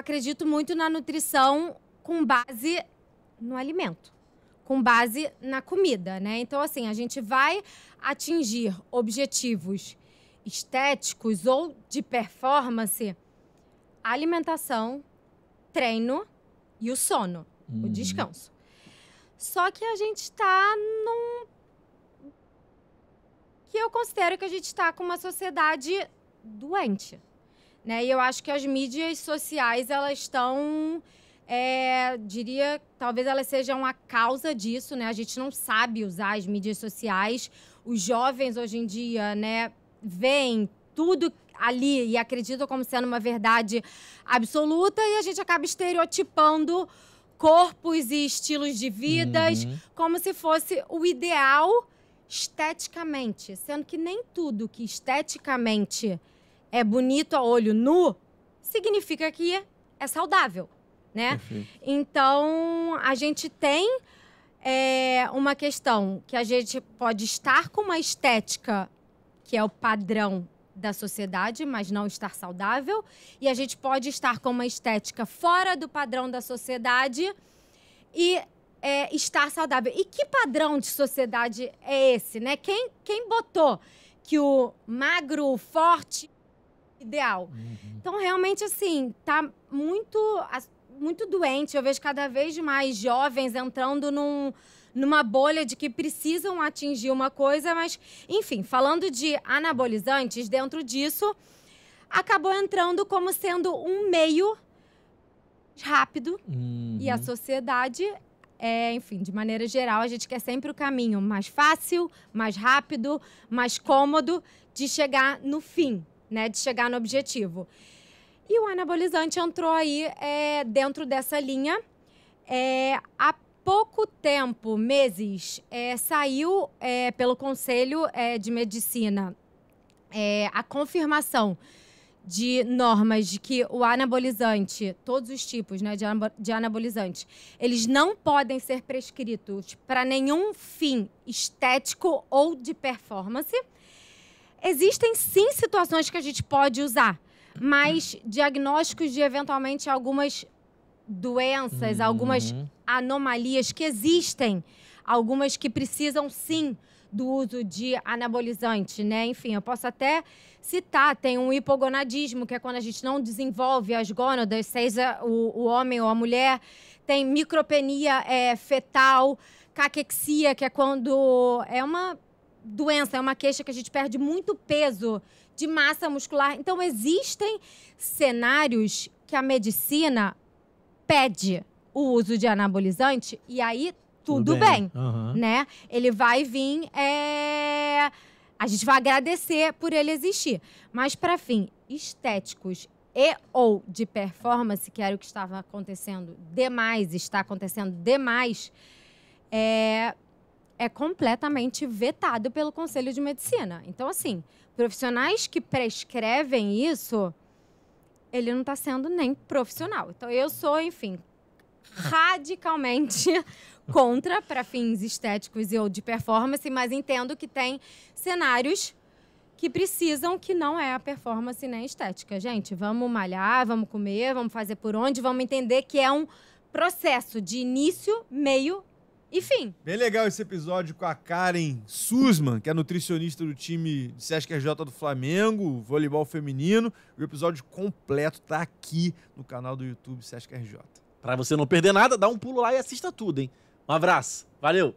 acredito muito na nutrição com base no alimento, com base na comida, né? Então, assim, a gente vai atingir objetivos estéticos ou de performance, alimentação, treino e o sono, uhum. o descanso. Só que a gente está num. que eu considero que a gente está com uma sociedade doente. Né? E eu acho que as mídias sociais, elas estão... É, diria, talvez elas sejam a causa disso, né? A gente não sabe usar as mídias sociais. Os jovens, hoje em dia, né, veem tudo ali e acreditam como sendo uma verdade absoluta e a gente acaba estereotipando corpos e estilos de vidas uhum. como se fosse o ideal esteticamente, sendo que nem tudo que esteticamente é bonito a olho nu, significa que é saudável, né? Perfeito. Então, a gente tem é, uma questão que a gente pode estar com uma estética que é o padrão da sociedade, mas não estar saudável, e a gente pode estar com uma estética fora do padrão da sociedade e é, estar saudável. E que padrão de sociedade é esse, né? Quem, quem botou que o magro, o forte, ideal. Uhum. Então, realmente, assim, tá muito, muito doente. Eu vejo cada vez mais jovens entrando num, numa bolha de que precisam atingir uma coisa, mas, enfim, falando de anabolizantes, dentro disso, acabou entrando como sendo um meio rápido uhum. e a uhum. sociedade é, enfim, de maneira geral, a gente quer sempre o caminho mais fácil, mais rápido, mais cômodo de chegar no fim né, de chegar no objetivo. E o anabolizante entrou aí é, dentro dessa linha. É, pouco tempo, meses, é, saiu é, pelo Conselho é, de Medicina é, a confirmação de normas de que o anabolizante, todos os tipos né, de, de anabolizante, eles não podem ser prescritos para nenhum fim estético ou de performance. Existem sim situações que a gente pode usar, mas diagnósticos de eventualmente algumas doenças, uhum. algumas anomalias que existem, algumas que precisam sim do uso de anabolizante, né? Enfim, eu posso até citar, tem um hipogonadismo, que é quando a gente não desenvolve as gônadas, seja o, o homem ou a mulher, tem micropenia é, fetal, caquexia, que é quando é uma doença, é uma queixa que a gente perde muito peso de massa muscular. Então, existem cenários que a medicina pede o uso de anabolizante e aí tudo, tudo bem, bem uhum. né? Ele vai vir, é... a gente vai agradecer por ele existir. Mas para fim estéticos e ou de performance, que era o que estava acontecendo demais, está acontecendo demais, é, é completamente vetado pelo Conselho de Medicina. Então, assim, profissionais que prescrevem isso, ele não está sendo nem profissional. Então, eu sou, enfim, radicalmente contra para fins estéticos e ou de performance, mas entendo que tem cenários que precisam que não é a performance nem a estética. Gente, vamos malhar, vamos comer, vamos fazer por onde, vamos entender que é um processo de início, meio enfim. Bem legal esse episódio com a Karen Sussman, que é nutricionista do time Sesc RJ do Flamengo, voleibol feminino. O episódio completo tá aqui no canal do YouTube Sesc RJ. Para você não perder nada, dá um pulo lá e assista tudo, hein? Um abraço. Valeu.